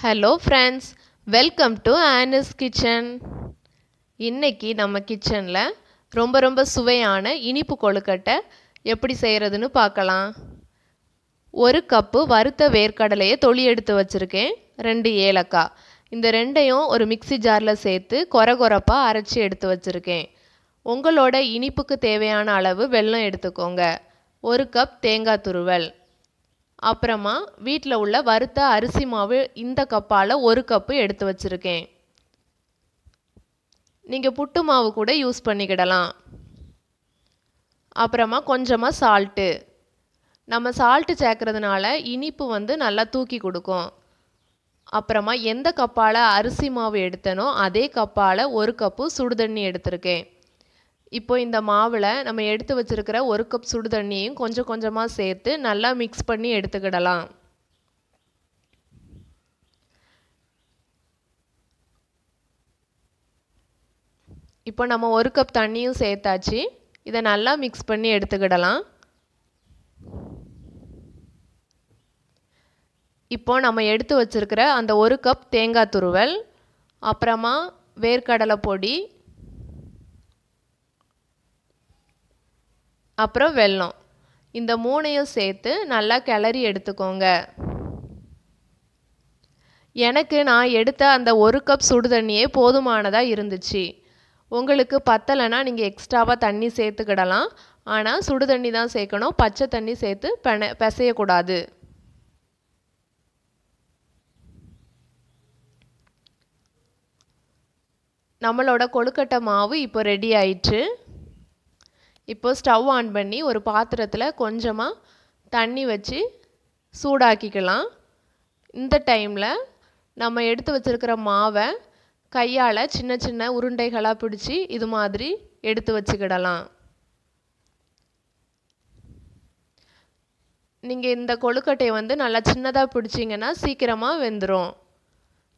hello friends welcome to Annie's kitchen இன்னைக்கு நம்ம கிச்சனில் ரொம்ப ரொம்ப சுவையான இனிப்பு கொழுக்கட்டை எப்படி செய்கிறதுன்னு பார்க்கலாம் ஒரு கப்பு வறுத்த வேர்க்கடலையை தொளி எடுத்து வச்சுருக்கேன் ரெண்டு ஏலக்காய் இந்த ரெண்டையும் ஒரு மிக்சி ஜாரில் சேர்த்து கொர கொரப்பாக அரைச்சி எடுத்து வச்சுருக்கேன் உங்களோட இனிப்புக்கு தேவையான அளவு வெல்லம் எடுத்துக்கோங்க ஒரு கப் தேங்காய் துருவல் அப்புறமா வீட்டில் உள்ள வறுத்த அரிசி மாவு இந்த கப்பால் ஒரு கப்பு எடுத்து வச்சுருக்கேன் நீங்கள் புட்டு மாவு கூட யூஸ் பண்ணிக்கிடலாம் அப்புறமா கொஞ்சமாக சால்ட்டு நம்ம சால்ட்டு சேர்க்குறதுனால இனிப்பு வந்து நல்லா தூக்கி கொடுக்கும் அப்புறமா எந்த கப்பால் அரிசி மாவு எடுத்தனோ அதே கப்பால் ஒரு கப்பு சுடுதண்ணி எடுத்திருக்கேன் இப்போ இந்த மாவில் நம்ம எடுத்து வச்சுருக்கிற ஒரு கப் சுடு தண்ணியையும் கொஞ்சம் கொஞ்சமாக சேர்த்து நல்லா மிக்ஸ் பண்ணி எடுத்துக்கிடலாம் இப்போ நம்ம ஒரு கப் தண்ணியும் சேர்த்தாச்சு இதை நல்லா மிக்ஸ் பண்ணி எடுத்துக்கிடலாம் இப்போ நம்ம எடுத்து வச்சுருக்கிற அந்த ஒரு கப் தேங்காய் துருவல் அப்புறமா வேர்க்கடலை பொடி அப்புறம் வெல்லம் இந்த மூணையும் சேர்த்து நல்லா கிளறி எடுத்துக்கோங்க எனக்கு நான் எடுத்த அந்த ஒரு கப் சுடு தண்ணியே போதுமானதாக இருந்துச்சு உங்களுக்கு பத்தலைன்னா நீங்கள் எக்ஸ்ட்ராவாக தண்ணி சேர்த்துக்கிடலாம் ஆனால் சுடு தண்ணி தான் சேர்க்கணும் பச்சை தண்ணி சேர்த்து பெண பிசையக்கூடாது நம்மளோட கொழுக்கட்டை மாவு இப்போ ரெடி ஆயிடுச்சு இப்போ ஸ்டவ் ஆன் பண்ணி ஒரு பாத்திரத்தில் கொஞ்சமாக தண்ணி வச்சு சூடாக்கிக்கலாம் இந்த டைமில் நம்ம எடுத்து வச்சுருக்கிற மாவை கையால் சின்ன சின்ன உருண்டைகளாக பிடிச்சி இது மாதிரி எடுத்து வச்சுக்கிடலாம் நீங்கள் இந்த கொழுக்கட்டையை வந்து நல்லா சின்னதாக பிடிச்சிங்கன்னா சீக்கிரமாக வெந்துடும்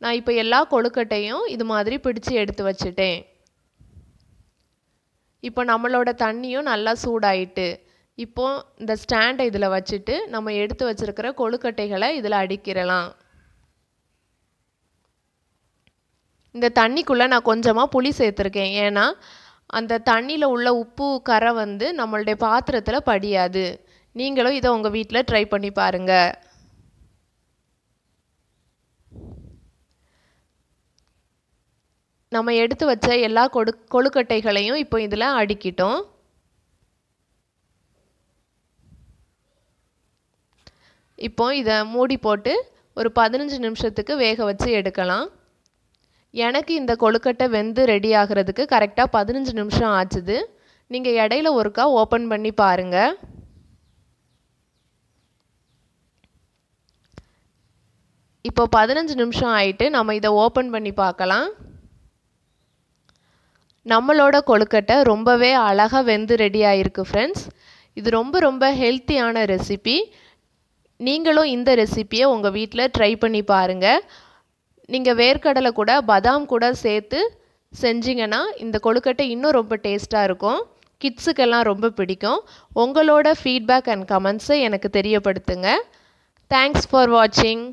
நான் இப்போ எல்லா கொழுக்கட்டையும் இது மாதிரி பிடிச்சி எடுத்து வச்சுட்டேன் இப்போ நம்மளோட தண்ணியும் நல்லா சூடாயிட்டு இப்போது இந்த ஸ்டாண்டை இதில் வச்சுட்டு நம்ம எடுத்து வச்சுருக்கிற கொழுக்கட்டைகளை இதில் அடிக்கிறலாம் இந்த தண்ணிக்குள்ளே நான் கொஞ்சமாக புளி சேர்த்துருக்கேன் ஏன்னா அந்த தண்ணியில் உள்ள உப்பு கரை வந்து நம்மளுடைய பாத்திரத்தில் படியாது நீங்களும் இதை உங்கள் வீட்டில் ட்ரை பண்ணி பாருங்கள் நம்ம எடுத்து வச்ச எல்லா கொடு கொழுக்கட்டைகளையும் இப்போ இதில் அடுக்கிட்டோம் இப்போ இதை மூடி போட்டு ஒரு பதினஞ்சு நிமிஷத்துக்கு வேக வச்சு எடுக்கலாம் எனக்கு இந்த கொழுக்கட்டை வெந்து ரெடி ஆகிறதுக்கு கரெக்டாக பதினஞ்சு நிமிஷம் ஆச்சுது நீங்கள் இடையில ஒருக்கா ஓப்பன் பண்ணி பாருங்கள் இப்போ பதினஞ்சு நிமிஷம் ஆயிட்டு நம்ம இதை ஓப்பன் பண்ணி பார்க்கலாம் நம்மளோட கொழுக்கட்டை ரொம்பவே அழகாக வெந்து ரெடி ஆகிருக்கு ஃப்ரெண்ட்ஸ் இது ரொம்ப ரொம்ப ஹெல்த்தியான ரெசிபி நீங்களும் இந்த ரெசிப்பியை உங்கள் வீட்டில் ட்ரை பண்ணி பாருங்கள் நீங்கள் வேர்க்கடலை கூட பதாம் கூட சேர்த்து செஞ்சிங்கன்னா இந்த கொழுக்கட்டை இன்னும் ரொம்ப டேஸ்ட்டாக இருக்கும் கிட்ஸுக்கெல்லாம் ரொம்ப பிடிக்கும் உங்களோட ஃபீட்பேக் அண்ட் கமெண்ட்ஸை எனக்கு தெரியப்படுத்துங்க தேங்க்ஸ் ஃபார் வாட்சிங்